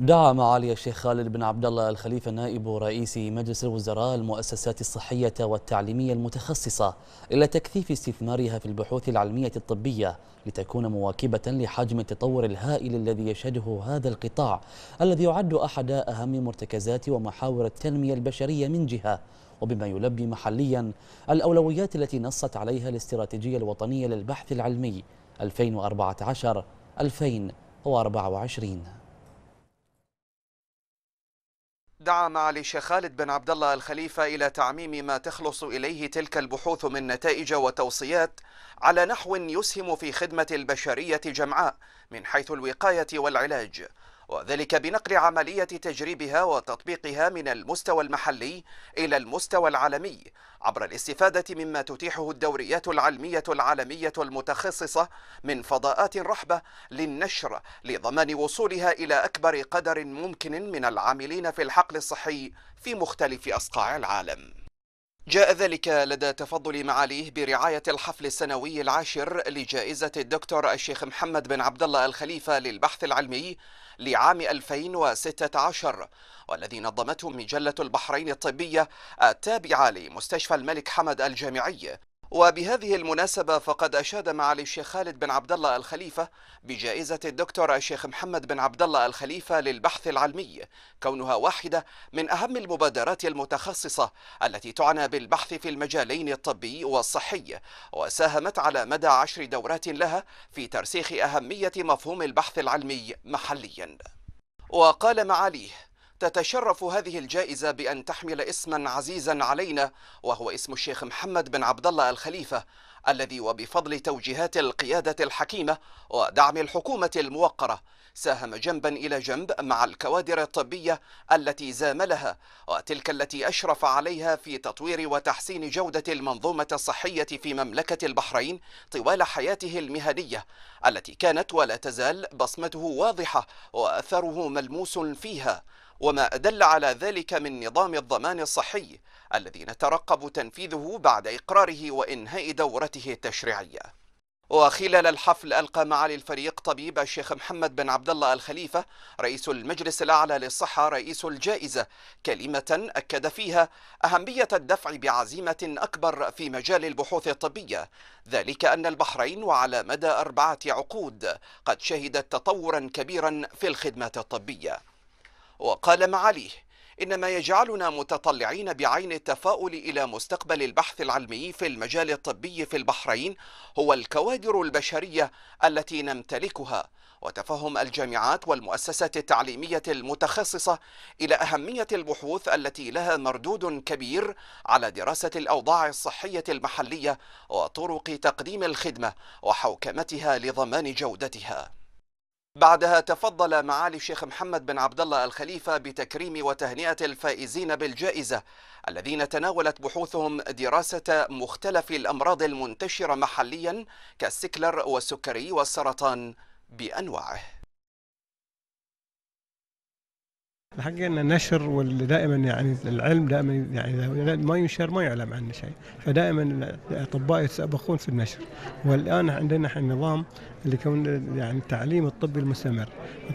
دعا معالي الشيخ خالد بن عبد الله الخليفة نائب رئيس مجلس الوزراء المؤسسات الصحية والتعليمية المتخصصة إلى تكثيف استثمارها في البحوث العلمية الطبية لتكون مواكبة لحجم التطور الهائل الذي يشهده هذا القطاع الذي يعد أحد أهم مرتكزات ومحاور التنمية البشرية من جهة وبما يلبي محليا الأولويات التي نصت عليها الاستراتيجية الوطنية للبحث العلمي 2014 2024 دعا معالي خالد بن عبد الله الخليفة إلى تعميم ما تخلص إليه تلك البحوث من نتائج وتوصيات على نحو يسهم في خدمة البشرية جمعاء من حيث الوقاية والعلاج وذلك بنقل عملية تجريبها وتطبيقها من المستوى المحلي إلى المستوى العالمي عبر الاستفادة مما تتيحه الدوريات العلمية العالمية المتخصصة من فضاءات رحبة للنشر لضمان وصولها إلى أكبر قدر ممكن من العاملين في الحقل الصحي في مختلف أصقاع العالم جاء ذلك لدى تفضل معاليه برعاية الحفل السنوي العاشر لجائزة الدكتور الشيخ محمد بن عبد الله الخليفة للبحث العلمي لعام 2016 والذي نظمته مجلة البحرين الطبية التابعة لمستشفى الملك حمد الجامعي وبهذه المناسبة فقد أشاد معالي الشيخ خالد بن عبد الله الخليفة بجائزة الدكتور الشيخ محمد بن عبد الله الخليفة للبحث العلمي كونها واحدة من أهم المبادرات المتخصصة التي تعنى بالبحث في المجالين الطبي والصحي وساهمت على مدى عشر دورات لها في ترسيخ أهمية مفهوم البحث العلمي محليا وقال معاليه تتشرف هذه الجائزة بأن تحمل اسما عزيزا علينا وهو اسم الشيخ محمد بن عبد الله الخليفة الذي وبفضل توجيهات القيادة الحكيمة ودعم الحكومة الموقرة ساهم جنبا إلى جنب مع الكوادر الطبية التي زاملها وتلك التي أشرف عليها في تطوير وتحسين جودة المنظومة الصحية في مملكة البحرين طوال حياته المهنية التي كانت ولا تزال بصمته واضحة وأثره ملموس فيها وما أدل على ذلك من نظام الضمان الصحي الذي نترقب تنفيذه بعد إقراره وإنهاء دورته التشريعية وخلال الحفل ألقى معالي الفريق طبيب الشيخ محمد بن عبد الله الخليفة رئيس المجلس الأعلى للصحة رئيس الجائزة كلمة أكد فيها أهمية الدفع بعزيمة أكبر في مجال البحوث الطبية ذلك أن البحرين وعلى مدى أربعة عقود قد شهدت تطورا كبيرا في الخدمات الطبية وقال معاليه إن ما يجعلنا متطلعين بعين التفاؤل إلى مستقبل البحث العلمي في المجال الطبي في البحرين هو الكوادر البشرية التي نمتلكها وتفهم الجامعات والمؤسسات التعليمية المتخصصة إلى أهمية البحوث التي لها مردود كبير على دراسة الأوضاع الصحية المحلية وطرق تقديم الخدمة وحوكمتها لضمان جودتها بعدها تفضل معالي الشيخ محمد بن عبد الله الخليفة بتكريم وتهنئة الفائزين بالجائزة الذين تناولت بحوثهم دراسة مختلف الأمراض المنتشرة محليا كالسكلر والسكري والسرطان بأنواعه الحقيقة أن النشر واللي دائما يعني العلم دائما يعني ما ينشر ما يعلم عنه شيء فدائما الأطباء يتسابقون في النشر والآن عندنا نظام اللي كون يعني التعليم الطبي المستمر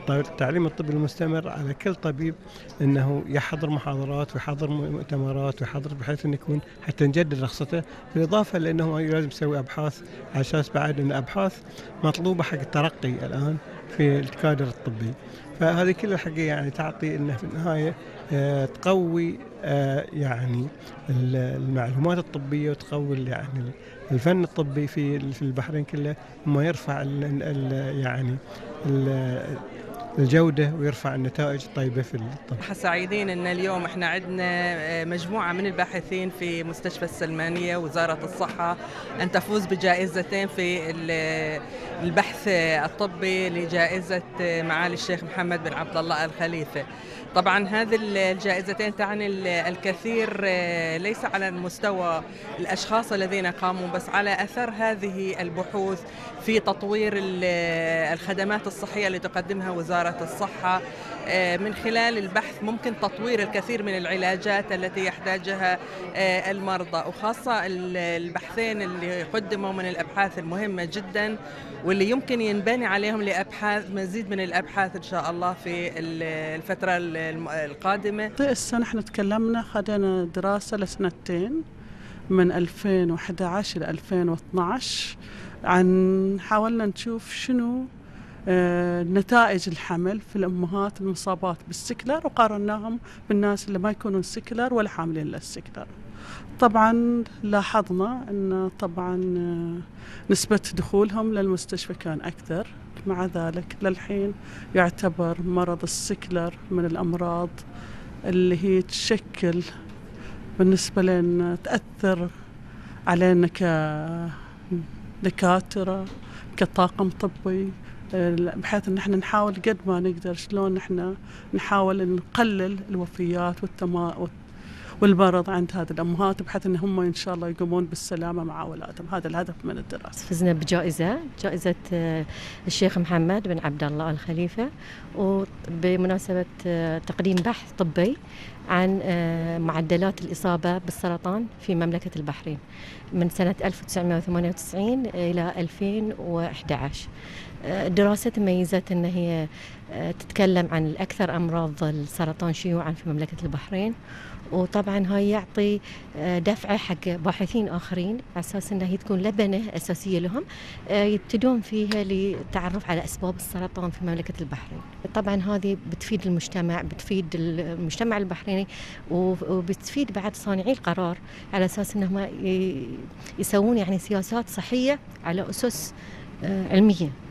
التعليم الطبي المستمر على كل طبيب أنه يحضر محاضرات ويحضر مؤتمرات ويحضر بحيث أنه يكون حتى نجدد رخصته بالإضافة لأنه لازم يسوي أبحاث على أساس بعد أن الأبحاث مطلوبة حق الترقي الآن في الكادر الطبي فهذه كلها الحقيقه يعني تعطي انه في النهايه آه، تقوي آه، يعني المعلومات الطبيه وتقوي يعني الفن الطبي في في البحرين كله ما يرفع الـ يعني الـ الجودة ويرفع النتائج الطيبة في الطب نحن سعيدين أن اليوم احنا عندنا آه، مجموعة من الباحثين في مستشفى السلمانية وزارة الصحة أن تفوز بجائزتين في آه، البحث آه، الطبي لجائزة معالي الشيخ محمد بن عبد الله الخليفة طبعا هذه الجائزتين تعني الكثير ليس على مستوى الأشخاص الذين قاموا بس على أثر هذه البحوث في تطوير الخدمات الصحية اللي تقدمها وزارة وزارة الصحة آه، من خلال البحث ممكن تطوير الكثير من العلاجات التي يحتاجها آه، المرضى وخاصة البحثين اللي قدموا من الأبحاث المهمة جدا واللي يمكن ينبني عليهم لأبحاث مزيد من الأبحاث إن شاء الله في الفترة القادمة السنة طيب، نحن تكلمنا خدنا دراسة لسنتين من 2011 ل 2012 عن حاولنا نشوف شنو آه، نتائج الحمل في الأمهات المصابات بالسكلر وقارناهم بالناس اللي ما يكونون سكلر ولا حاملين للسكلر طبعا لاحظنا أن طبعا آه، نسبة دخولهم للمستشفى كان أكثر مع ذلك للحين يعتبر مرض السكلر من الأمراض اللي هي تشكل بالنسبة لنا تأثر علينا كدكاترة آه، كطاقم طبي بحيث ان احنا نحاول قد ما نقدر شلون احنا نحاول نقلل الوفيات والتما والبرض عند هذه الامهات بحيث ان هم ان شاء الله يقومون بالسلامه مع اولادهم هذا الهدف من الدراسه فزنا بجائزه جائزه آه، الشيخ محمد بن عبد الله الخليفه وبمناسبه آه، تقديم بحث طبي عن آه، معدلات الإصابة بالسرطان في مملكة البحرين من سنة 1998 إلى 2011 الدراسة تميزت أن هي تتكلم عن الأكثر أمراض السرطان شيوعا في مملكة البحرين وطبعا هاي يعطي آه، دفعه حق باحثين اخرين على اساس انها هي تكون لبنه اساسيه لهم آه، يبتدون فيها للتعرف على اسباب السرطان في مملكه البحرين. طبعا هذه بتفيد المجتمع بتفيد المجتمع البحريني وبتفيد بعد صانعي القرار على اساس انهم يسوون يعني سياسات صحيه على اسس آه، علميه.